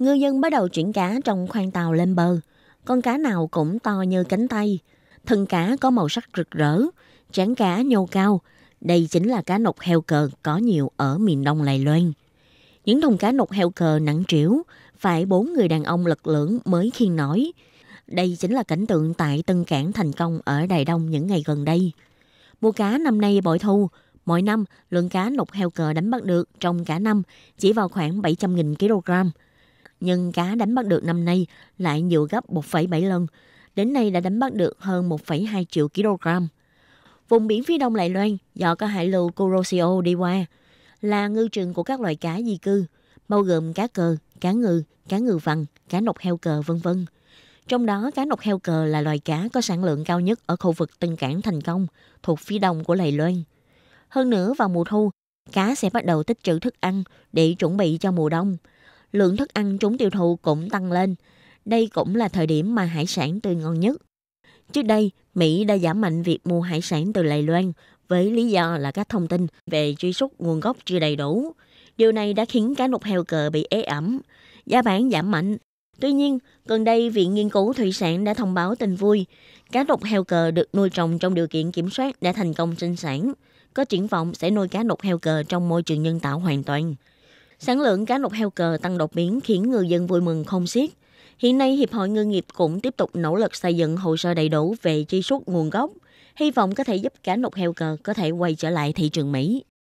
ngư dân bắt đầu chuyển cá trong khoang tàu lên bờ. Con cá nào cũng to như cánh tay, thân cá có màu sắc rực rỡ, trán cá nhô cao. Đây chính là cá nục heo cờ có nhiều ở miền đông Lài Loan. Những thùng cá nục heo cờ nặng trĩu, phải bốn người đàn ông lực lưỡng mới khiên nổi. Đây chính là cảnh tượng tại Tân Cảng Thành Công ở Đài Đông những ngày gần đây. Mua cá năm nay bội thu, mỗi năm lượng cá nục heo cờ đánh bắt được trong cả năm chỉ vào khoảng 700.000 kg nhưng cá đánh bắt được năm nay lại nhiều gấp 1,7 lần. Đến nay đã đánh bắt được hơn 1,2 triệu kg. Vùng biển phía đông Lài Loan do có hải lưu Kurosio đi qua là ngư trường của các loài cá di cư, bao gồm cá cờ, cá ngừ, cá ngừ vằn, cá nọc heo cờ vân vân. Trong đó, cá nọc heo cờ là loài cá có sản lượng cao nhất ở khu vực Tân Cảng Thành Công, thuộc phía đông của Lài Loan. Hơn nữa, vào mùa thu, cá sẽ bắt đầu tích trữ thức ăn để chuẩn bị cho mùa đông – lượng thức ăn chúng tiêu thụ cũng tăng lên. Đây cũng là thời điểm mà hải sản tươi ngon nhất. Trước đây, Mỹ đã giảm mạnh việc mua hải sản từ Lài Loan với lý do là các thông tin về truy xuất nguồn gốc chưa đầy đủ. Điều này đã khiến cá nục heo cờ bị ế ẩm, giá bán giảm mạnh. Tuy nhiên, gần đây Viện Nghiên cứu Thủy sản đã thông báo tin vui. Cá nục heo cờ được nuôi trồng trong điều kiện kiểm soát đã thành công sinh sản, có triển vọng sẽ nuôi cá nục heo cờ trong môi trường nhân tạo hoàn toàn. Sản lượng cá nục heo cờ tăng đột biến khiến người dân vui mừng không xiết. Hiện nay, Hiệp hội Ngư nghiệp cũng tiếp tục nỗ lực xây dựng hồ sơ đầy đủ về truy xuất nguồn gốc, hy vọng có thể giúp cá nục heo cờ có thể quay trở lại thị trường Mỹ.